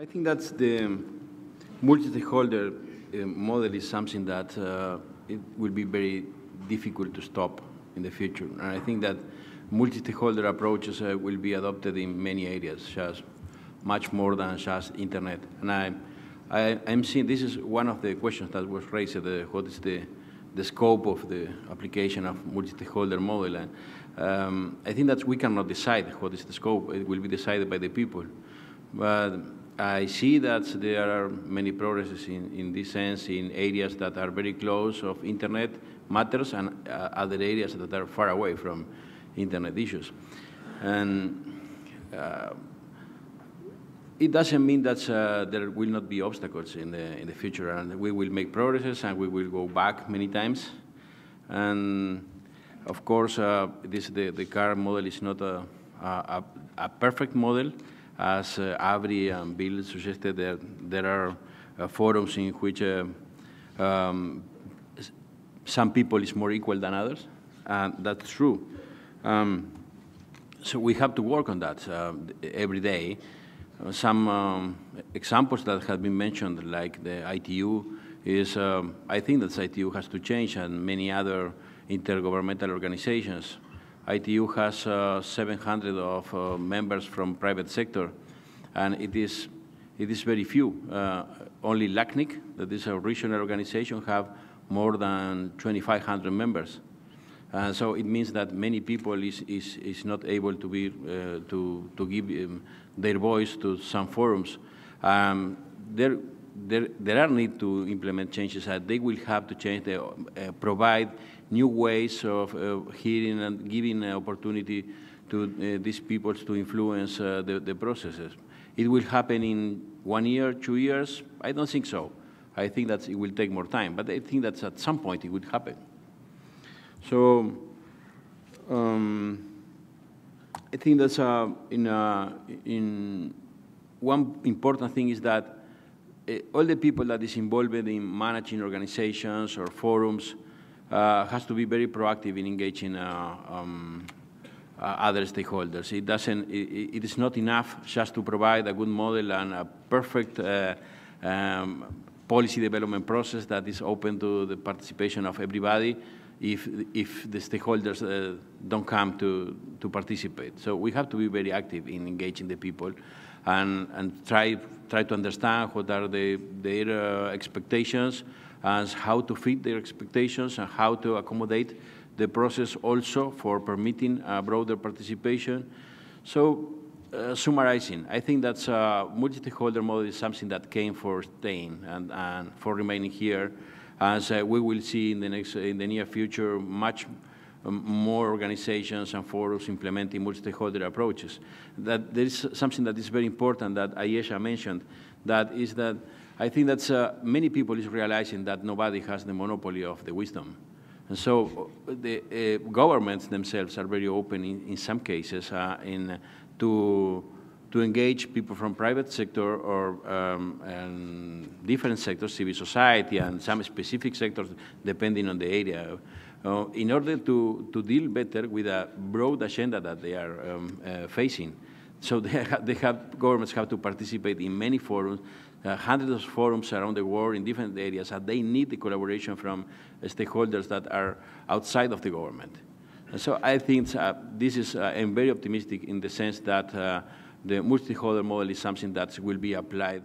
I think that's the multi-stakeholder uh, model is something that uh, it will be very difficult to stop in the future. And I think that multi-stakeholder approaches uh, will be adopted in many areas, just much more than just internet. And I, I, I'm seeing this is one of the questions that was raised, uh, what is the, the scope of the application of multi-stakeholder model. And, um, I think that we cannot decide what is the scope. It will be decided by the people. But I see that there are many progresses in, in this sense in areas that are very close of internet matters and uh, other areas that are far away from internet issues. And uh, it doesn't mean that uh, there will not be obstacles in the, in the future and we will make progresses and we will go back many times. And of course, uh, this, the, the car model is not a, a, a perfect model, as eh, Avri and Bill suggested, there there are eh, forums in which eh, um, some people is more equal than others, and that's true. Um, so we have to work on that uh, every day. Uh, some um, examples that have been mentioned, like the ITU, is um, I think that ITU has to change, and many other intergovernmental organizations. ITU has uh, 700 of uh, members from private sector, and it is it is very few. Uh, only LACNIC, that is a regional organization, have more than 2,500 members. Uh, so it means that many people is, is, is not able to, be, uh, to, to give um, their voice to some forums. Um, there there, there are need to implement changes that uh, they will have to change, they uh, provide new ways of uh, hearing and giving an uh, opportunity to uh, these people to influence uh, the, the, processes. It will happen in one year, two years? I don't think so. I think that it will take more time, but I think that at some point it would happen. So um, I think that's in, in one important thing is that Eh, all the people that is involved in managing organizations or forums uh, has to be very proactive in engaging uh, um, uh, other stakeholders. It doesn't. It, it is not enough just to provide a good model and a perfect um, policy development process that is open to the participation of everybody if, if the stakeholders uh, don't come to, to participate. So we have to be very active in engaging the people and, and try, try to understand what are the, their uh, expectations and how to fit their expectations and how to accommodate the process also for permitting uh, broader participation. So uh, summarizing, I think that uh, multi-stakeholder model is something that came for staying and, and for remaining here, as uh, we will see in the next in the near future much um, more organizations and forums implementing multi-stakeholder approaches. That there is something that is very important that Ayesha mentioned, that is that I think that uh, many people is realizing that nobody has the monopoly of the wisdom. And so uh, the uh, governments themselves are very open in, in some cases uh, in, uh, to, to engage people from private sector or um, different sectors, civil society and some specific sectors depending on the area uh, in order to, to deal better with a broad agenda that they are um, uh, facing. So they, they have, governments have to participate in many forums, uh, hundreds of forums around the world in different areas, and they need the collaboration from uh, stakeholders that are outside of the government. And so I think uh, this is, uh, I'm very optimistic in the sense that the multi-stakeholder model is something that will be applied